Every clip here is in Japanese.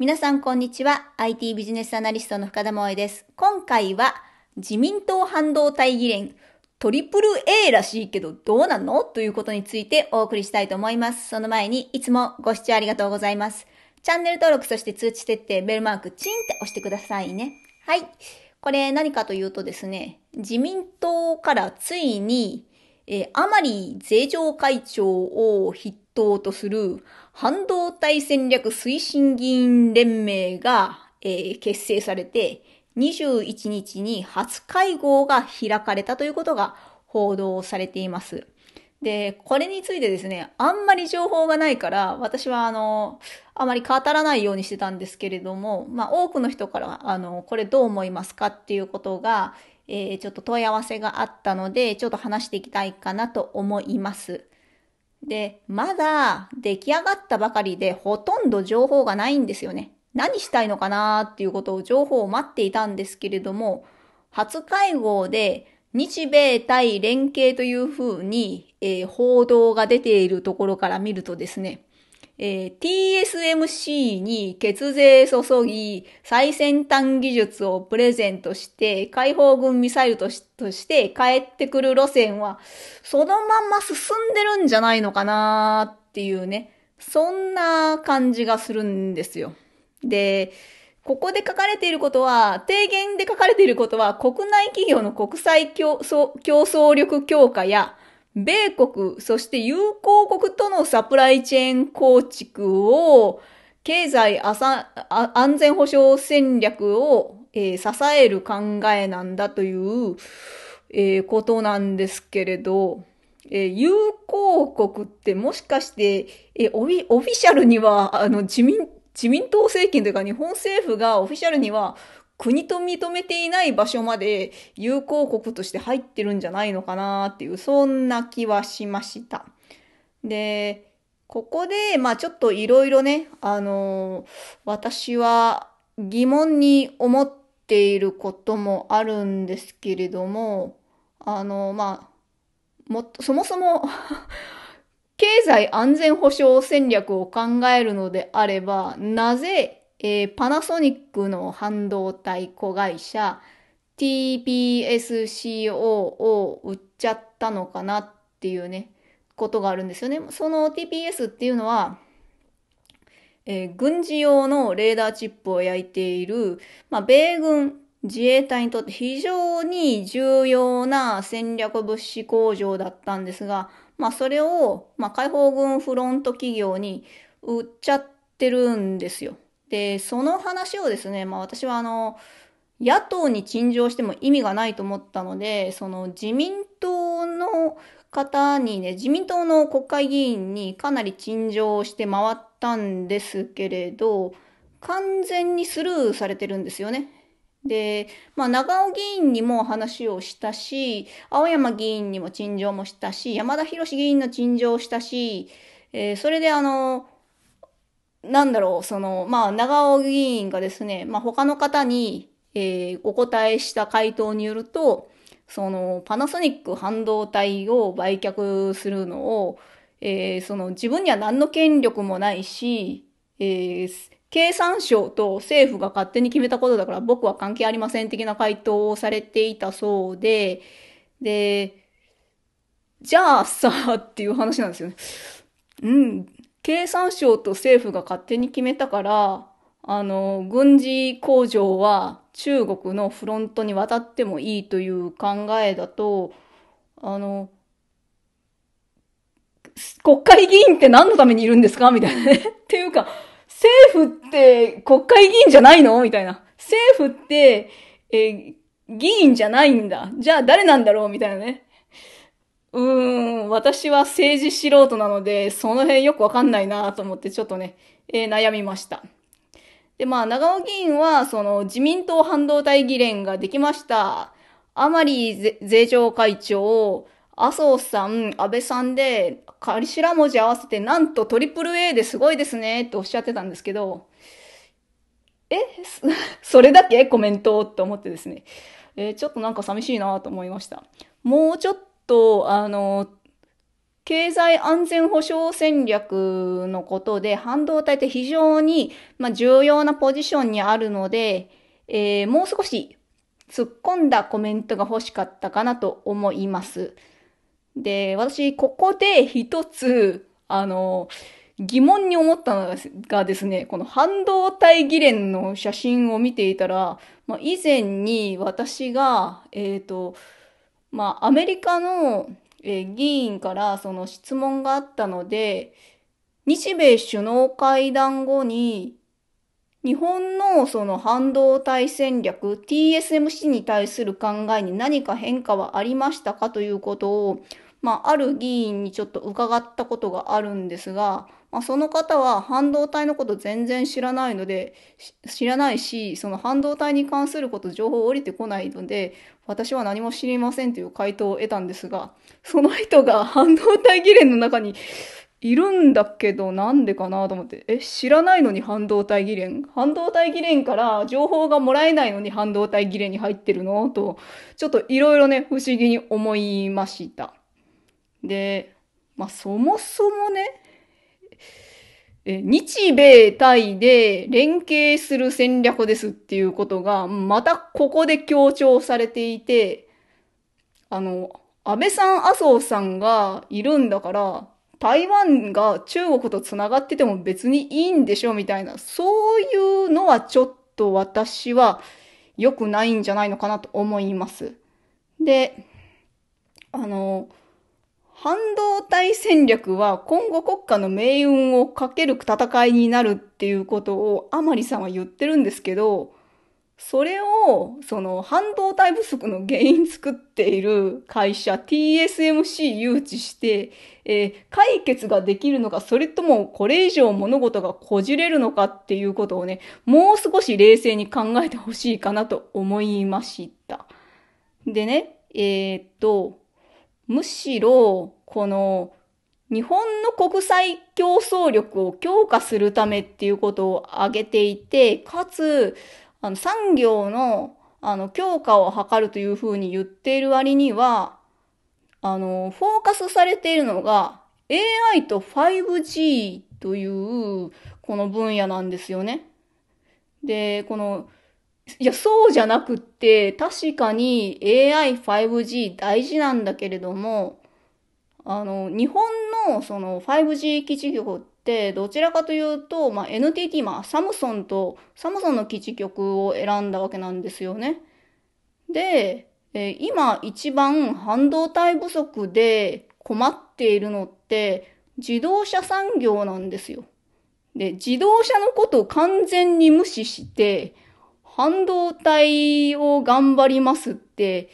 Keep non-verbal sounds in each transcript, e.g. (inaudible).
皆さんこんにちは。IT ビジネスアナリストの深田萌です。今回は自民党半導体議連トリプル A らしいけどどうなのということについてお送りしたいと思います。その前にいつもご視聴ありがとうございます。チャンネル登録そして通知設定ベルマークチンって押してくださいね。はい。これ何かというとですね、自民党からついに、えー、甘利税調会長を筆頭とする半導体戦略推進議員連盟が、えー、結成されて、21日に初会合が開かれたということが報道されています。で、これについてですね、あんまり情報がないから、私はあの、あまり語らないようにしてたんですけれども、まあ多くの人から、あの、これどう思いますかっていうことが、えー、ちょっと問い合わせがあったので、ちょっと話していきたいかなと思います。で、まだ出来上がったばかりでほとんど情報がないんですよね。何したいのかなっていうことを情報を待っていたんですけれども、初会合で日米対連携というふうに、えー、報道が出ているところから見るとですね、えー、TSMC に血税注ぎ、最先端技術をプレゼントして、解放軍ミサイルとしとして帰ってくる路線は、そのまま進んでるんじゃないのかなっていうね、そんな感じがするんですよ。で、ここで書かれていることは、提言で書かれていることは、国内企業の国際競争力強化や、米国、そして友好国とのサプライチェーン構築を、経済安全保障戦略を、えー、支える考えなんだという、えー、ことなんですけれど、えー、友好国ってもしかして、えー、オフィシャルには、あの、自民、自民党政権というか日本政府がオフィシャルには国と認めていない場所まで友好国として入ってるんじゃないのかなっていう、そんな気はしました。で、ここで、まあちょっといろいろね、あのー、私は疑問に思っていることもあるんですけれども、あのー、まあ、も、そもそも (laughs) 経済安全保障戦略を考えるのであれば、なぜえー、パナソニックの半導体子会社 TPSCO を売っちゃったのかなっていうね、ことがあるんですよね。その TPS っていうのは、えー、軍事用のレーダーチップを焼いている、まあ、米軍自衛隊にとって非常に重要な戦略物資工場だったんですが、まあ、それを、まあ、解放軍フロント企業に売っちゃってるんですよ。で、その話をですね、まあ私はあの、野党に陳情しても意味がないと思ったので、その自民党の方にね、自民党の国会議員にかなり陳情して回ったんですけれど、完全にスルーされてるんですよね。で、まあ、長尾議員にも話をしたし、青山議員にも陳情もしたし、山田博議員の陳情をしたし、えー、それであの、なんだろう、その、まあ、長尾議員がですね、まあ、他の方に、えー、お答えした回答によると、その、パナソニック半導体を売却するのを、えー、その、自分には何の権力もないし、えー、経産省と政府が勝手に決めたことだから僕は関係ありません的な回答をされていたそうで、で、じゃあさ、っていう話なんですよね。うん、経産省と政府が勝手に決めたから、あの、軍事工場は中国のフロントに渡ってもいいという考えだと、あの、国会議員って何のためにいるんですかみたいなね。(laughs) っていうか、政府って国会議員じゃないのみたいな。政府って、え議員じゃないんだ。じゃあ誰なんだろうみたいなね。うーん、私は政治素人なので、その辺よくわかんないなと思って、ちょっとね、えー、悩みました。で、まあ、長尾議員は、その、自民党半導体議連ができました。甘利税調会長、麻生さん、安倍さんで、頭文字合わせて、なんとトリプル a ですごいですね、っておっしゃってたんですけど、え (laughs) それだけコメントと思ってですね。えー、ちょっとなんか寂しいなと思いました。もうちょっと、と、あの、経済安全保障戦略のことで、半導体って非常に、ま重要なポジションにあるので、えー、もう少し突っ込んだコメントが欲しかったかなと思います。で、私、ここで一つ、あの、疑問に思ったのがですね、この半導体議連の写真を見ていたら、まあ、以前に私が、えっ、ー、と、まあ、アメリカの、議員からその質問があったので、日米首脳会談後に、日本のその半導体戦略 TSMC に対する考えに何か変化はありましたかということを、まあ、ある議員にちょっと伺ったことがあるんですが、まあ、その方は半導体のこと全然知らないので知らないしその半導体に関すること情報降りてこないので私は何も知りませんという回答を得たんですがその人が (laughs) 半導体議連の中にいるんだけどなんでかなと思ってえ知らないのに半導体議連半導体議連から情報がもらえないのに半導体議連に入ってるのとちょっといろいろね不思議に思いましたでまあそもそもねえ日米対で連携する戦略ですっていうことが、またここで強調されていて、あの、安倍さん、麻生さんがいるんだから、台湾が中国と繋がってても別にいいんでしょみたいな、そういうのはちょっと私は良くないんじゃないのかなと思います。で、あの、半導体戦略は今後国家の命運をかける戦いになるっていうことをあまりさんは言ってるんですけど、それを、その半導体不足の原因作っている会社 TSMC 誘致して、えー、解決ができるのか、それともこれ以上物事がこじれるのかっていうことをね、もう少し冷静に考えてほしいかなと思いました。でね、えー、っと、むしろ、この、日本の国際競争力を強化するためっていうことを挙げていて、かつ、あの、産業の、あの、強化を図るというふうに言っている割には、あの、フォーカスされているのが、AI と 5G という、この分野なんですよね。で、このいや、そうじゃなくって、確かに AI、5G 大事なんだけれども、あの、日本のその 5G 基地局って、どちらかというと、まあ、NTT、まあ、サムソンと、サムソンの基地局を選んだわけなんですよね。で、え今一番半導体不足で困っているのって自動車産業なんですよ。で、自動車のことを完全に無視して半導体を頑張りますって、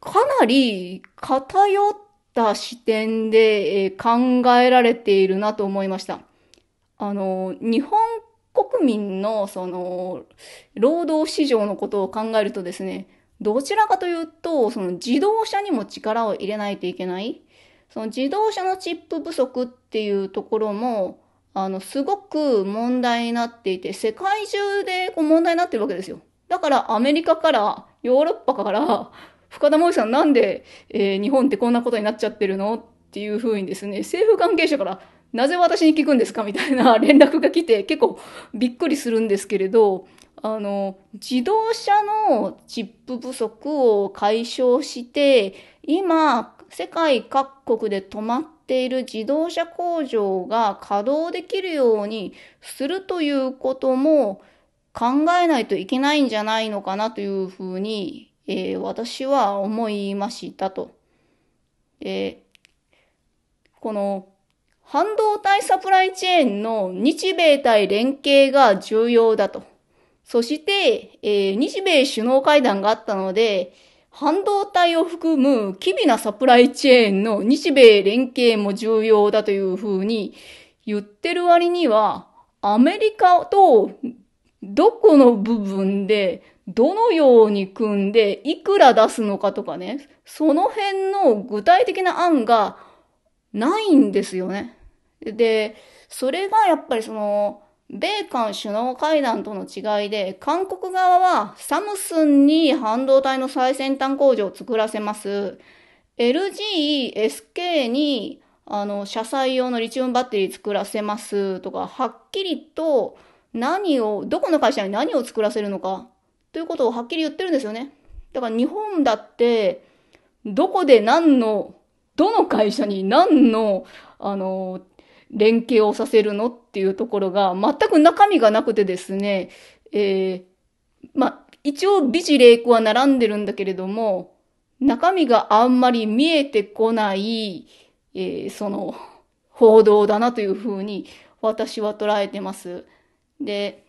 かなり偏った視点で考えられているなと思いました。あの、日本国民のその、労働市場のことを考えるとですね、どちらかというと、その自動車にも力を入れないといけない。その自動車のチップ不足っていうところも、あの、すごく問題になっていて、世界中でこう問題になってるわけですよ。だからアメリカから、ヨーロッパから、(laughs) 深田萌さんなんで、えー、日本ってこんなことになっちゃってるのっていうふうにですね、政府関係者からなぜ私に聞くんですかみたいな連絡が来て結構びっくりするんですけれど、あの、自動車のチップ不足を解消して、今、世界各国で止まっている自動車工場が稼働できるようにするということも考えないといけないんじゃないのかなというふうに、えー、私は思いましたと。えー、この半導体サプライチェーンの日米対連携が重要だと。そして、えー、日米首脳会談があったので、半導体を含む機微なサプライチェーンの日米連携も重要だというふうに言ってる割には、アメリカとどこの部分でどのように組んでいくら出すのかとかね、その辺の具体的な案がないんですよね。で、それがやっぱりその米韓首脳会談との違いで、韓国側はサムスンに半導体の最先端工場を作らせます。LG、SK にあの、車載用のリチウムバッテリー作らせますとか、はっきりと何を、どこの会社に何を作らせるのか、ということをはっきり言ってるんですよね。だから日本だって、どこで何の、どの会社に何の、あの、連携をさせるのっっていうところが全く中身がなくてですね、えー、まあ、一応美辞麗句は並んでるんだけれども、中身があんまり見えてこない、えー、その、報道だなというふうに私は捉えてます。で、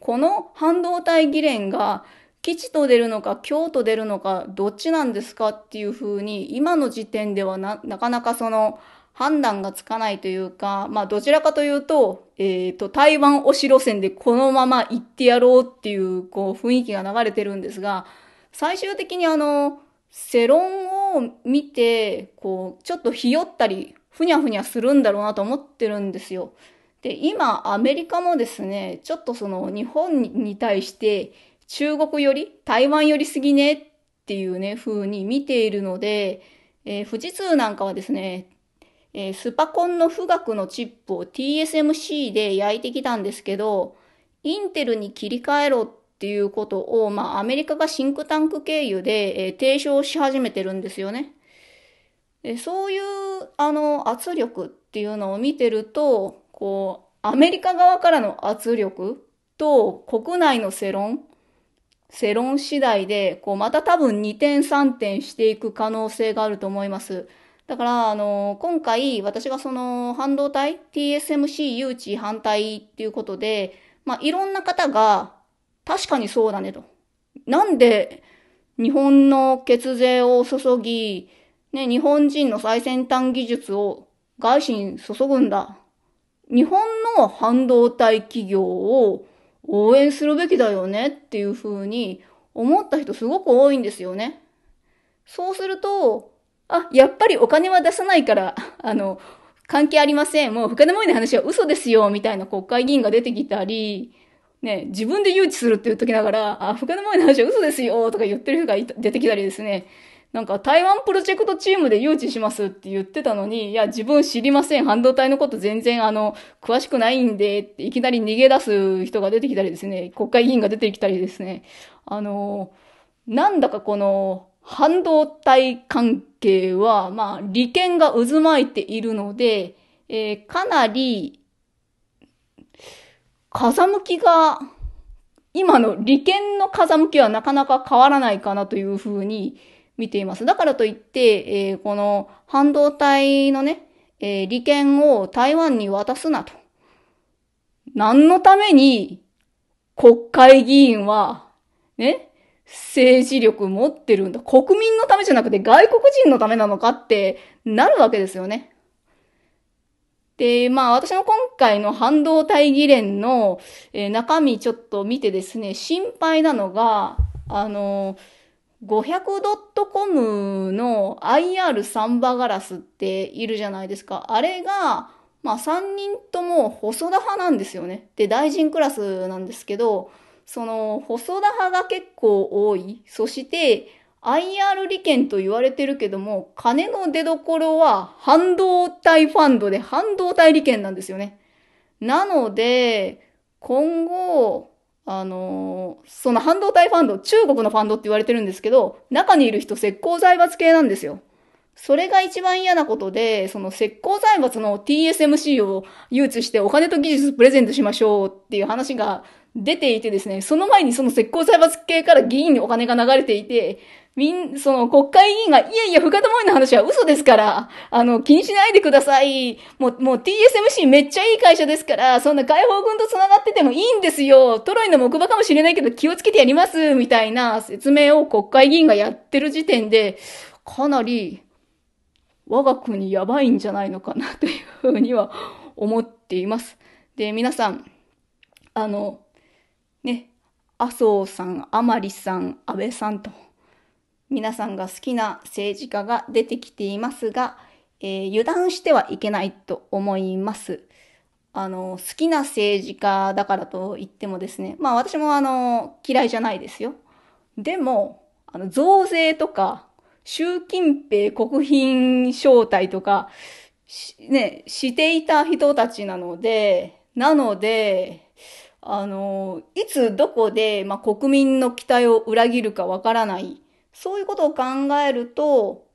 この半導体議連が基地と出るのか京と出るのかどっちなんですかっていうふうに今の時点ではな、なかなかその判断がつかないというか、まあどちらかというと、えっ、ー、と、台湾推し路線でこのまま行ってやろうっていう、こう、雰囲気が流れてるんですが、最終的にあの、世論を見て、こう、ちょっとひよったり、ふにゃふにゃするんだろうなと思ってるんですよ。で、今、アメリカもですね、ちょっとその、日本に対して、中国より、台湾よりすぎねっていうね、風に見ているので、えー、富士通なんかはですね、えー、スパコンの富岳のチップを TSMC で焼いてきたんですけど、インテルに切り替えろっていうことを、まあ、アメリカがシンクタンク経由で、えー、提唱し始めてるんですよね。そういう、あの、圧力っていうのを見てると、こう、アメリカ側からの圧力と国内の世論、世論次第で、こう、また多分2点3点していく可能性があると思います。だから、あの、今回私がその半導体、TSMC 誘致反対っていうことで、まあ、いろんな方が、確かにそうだねと。なんで日本の血税を注ぎ、ね、日本人の最先端技術を外資に注ぐんだ。日本の半導体企業を応援するべきだよねっていうふうに思った人すごく多いんですよね。そうすると、あ、やっぱりお金は出さないから、あの、関係ありません。もう他のものの話は嘘ですよ、みたいな国会議員が出てきたり、ね、自分で誘致するって言っときながら、あ、他のものの話は嘘ですよ、とか言ってる人が出てきたりですね。なんか台湾プロジェクトチームで誘致しますって言ってたのに、いや、自分知りません。半導体のこと全然、あの、詳しくないんで、っていきなり逃げ出す人が出てきたりですね、国会議員が出てきたりですね、あの、なんだかこの、半導体関係は、まあ、利権が渦巻いているので、えー、かなり、風向きが、今の利権の風向きはなかなか変わらないかなというふうに見ています。だからといって、えー、この半導体のね、えー、利権を台湾に渡すなと。何のために国会議員は、ね、政治力持ってるんだ。国民のためじゃなくて外国人のためなのかってなるわけですよね。で、まあ私の今回の半導体議連の、え中身ちょっと見てですね、心配なのが、あの、500.com の IR サンバガラスっているじゃないですか。あれが、まあ3人とも細田派なんですよね。で、大臣クラスなんですけど、その、細田派が結構多い。そして、IR 利権と言われてるけども、金の出どころは半導体ファンドで半導体利権なんですよね。なので、今後、あのー、その半導体ファンド、中国のファンドって言われてるんですけど、中にいる人、石膏財閥系なんですよ。それが一番嫌なことで、その石膏財閥の TSMC を誘致してお金と技術プレゼントしましょうっていう話が出ていてですね、その前にその石膏財閥系から議員にお金が流れていて、みん、その国会議員が、いやいや、深田萌の話は嘘ですから、あの、気にしないでください。もう、もう TSMC めっちゃいい会社ですから、そんな解放軍と繋がっててもいいんですよ。トロイの木馬かもしれないけど気をつけてやります、みたいな説明を国会議員がやってる時点で、かなり、我が国やばいんじゃないのかな、というふうには思っています。で、皆さん、あの、ね、麻生さん、甘利さん、安倍さんと、皆さんが好きな政治家が出てきていますが、えー、油断してはいけないと思います。あの、好きな政治家だからと言ってもですね、まあ私もあの、嫌いじゃないですよ。でも、あの、増税とか、習近平国賓招待とか、ね、していた人たちなので、なので、あの、いつどこで、まあ、国民の期待を裏切るかわからない。そういうことを考えると、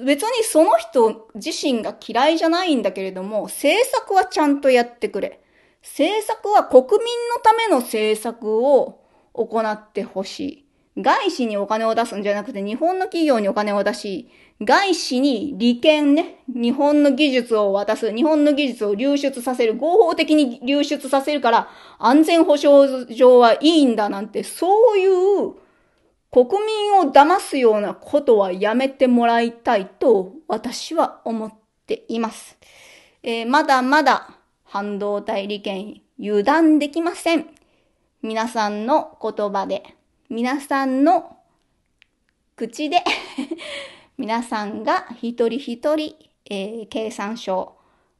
別にその人自身が嫌いじゃないんだけれども、政策はちゃんとやってくれ。政策は国民のための政策を行ってほしい。外資にお金を出すんじゃなくて、日本の企業にお金を出し、外資に利権ね、日本の技術を渡す、日本の技術を流出させる、合法的に流出させるから、安全保障上はいいんだなんて、そういう国民を騙すようなことはやめてもらいたいと、私は思っています。えー、まだまだ半導体利権油断できません。皆さんの言葉で。皆さんの口で (laughs) 皆さんが一人一人、えー、経産省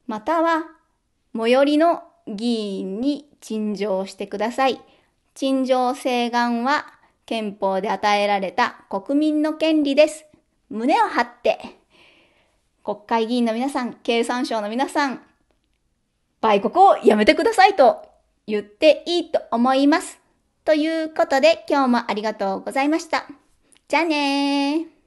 または最寄りの議員に陳情してください。陳情請願は憲法で与えられた国民の権利です。胸を張って国会議員の皆さん、経産省の皆さん、売国をやめてくださいと言っていいと思います。ということで、今日もありがとうございました。じゃあねー。